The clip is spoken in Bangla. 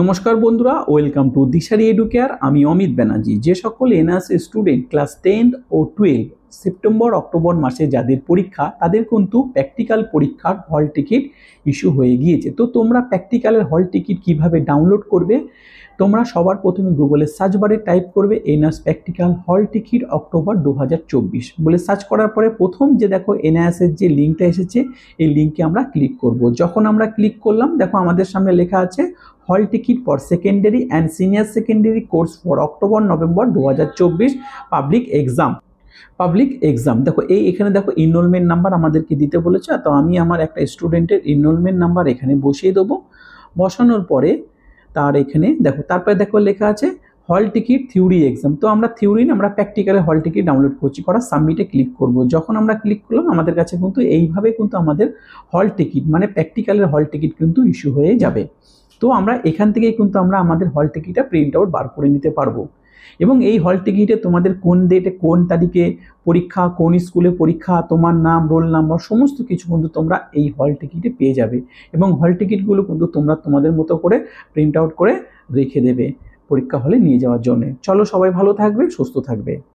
নমস্কার বন্ধুরা ওয়েলকাম টু দিশারি এডুকেয়ার আমি অমিত ব্যানার্জি যে সকল এনআরসি স্টুডেন্ট ক্লাস টেন ও টুয়েলভ সেপ্টেম্বর অক্টোবর মাসে যাদের পরীক্ষা তাদের কিন্তু প্র্যাকটিক্যাল পরীক্ষার হল টিকিট ইস্যু হয়ে গিয়েছে তো তোমরা প্র্যাকটিক্যালের হল টিকিট কিভাবে ডাউনলোড করবে তোমরা সবার প্রথমে গুগলে সার্চ বারে টাইপ করবে NS practical hall ticket October দু বলে সার্চ করার পরে প্রথম যে দেখো এনআইএসের যে লিঙ্কটা এসেছে এই লিঙ্কে আমরা ক্লিক করব যখন আমরা ক্লিক করলাম দেখো আমাদের সামনে লেখা আছে hall ticket for secondary and senior secondary course for October November দু পাবলিক এক্সাম পাবলিক এক্সাম দেখো এই এখানে দেখো ইনরোলমেন্ট নাম্বার আমাদেরকে দিতে বলেছে তো আমি আমার একটা স্টুডেন্টের ইনরোলমেন্ট নাম্বার এখানে বসিয়ে দেবো বসানোর পরে তার এখানে দেখো তারপরে দেখো লেখা আছে হল টিকিট থিওরি এক্সাম তো আমরা থিওরি না আমরা প্র্যাকটিক্যালে হল টিকিট ডাউনলোড করছি করা সাবমিটে ক্লিক করব যখন আমরা ক্লিক করলাম আমাদের কাছে কিন্তু এইভাবে কিন্তু আমাদের হল টিকিট মানে প্র্যাকটিক্যালের হল টিকিট কিন্তু ইস্যু হয়ে যাবে তো আমরা এখান থেকেই কিন্তু আমরা আমাদের হল টিকিটটা প্রিন্ট আউট বার করে নিতে পারবো এবং এই হল টিকিটে তোমাদের কোন ডেটে কোন তারিখে পরীক্ষা কোন স্কুলে পরীক্ষা তোমার নাম রোল নাম্বার সমস্ত কিছু কিন্তু তোমরা এই হল টিকিটে পেয়ে যাবে এবং হল টিকিটগুলো কিন্তু তোমরা তোমাদের মতো করে প্রিন্ট আউট করে রেখে দেবে পরীক্ষা হলে নিয়ে যাওয়ার জন্যে চলো সবাই ভালো থাকবে সুস্থ থাকবে